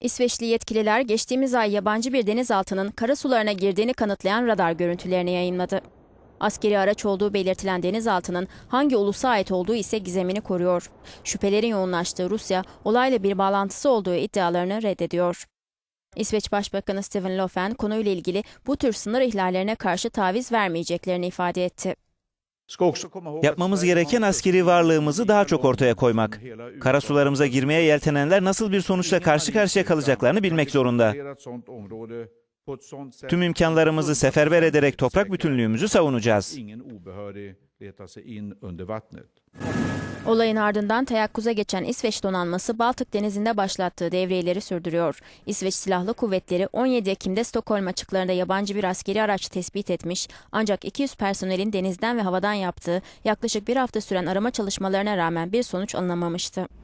İsveçli yetkililer geçtiğimiz ay yabancı bir denizaltının kara sularına girdiğini kanıtlayan radar görüntülerini yayınladı. Askeri araç olduğu belirtilen denizaltının hangi ulusa ait olduğu ise gizemini koruyor. Şüphelerin yoğunlaştığı Rusya olayla bir bağlantısı olduğu iddialarını reddediyor. İsveç Başbakanı Stefan Löfven konuyla ilgili bu tür sınır ihlallerine karşı taviz vermeyeceklerini ifade etti. Yapmamız gereken askeri varlığımızı daha çok ortaya koymak. Karasularımıza girmeye yeltenenler nasıl bir sonuçla karşı karşıya kalacaklarını bilmek zorunda. Tüm imkanlarımızı seferber ederek toprak bütünlüğümüzü savunacağız. Olayın ardından teyakkuza geçen İsveç donanması Baltık denizinde başlattığı devriyeleri sürdürüyor. İsveç Silahlı Kuvvetleri 17 Ekim'de Stockholm açıklarında yabancı bir askeri araç tespit etmiş ancak 200 personelin denizden ve havadan yaptığı yaklaşık bir hafta süren arama çalışmalarına rağmen bir sonuç alınamamıştı.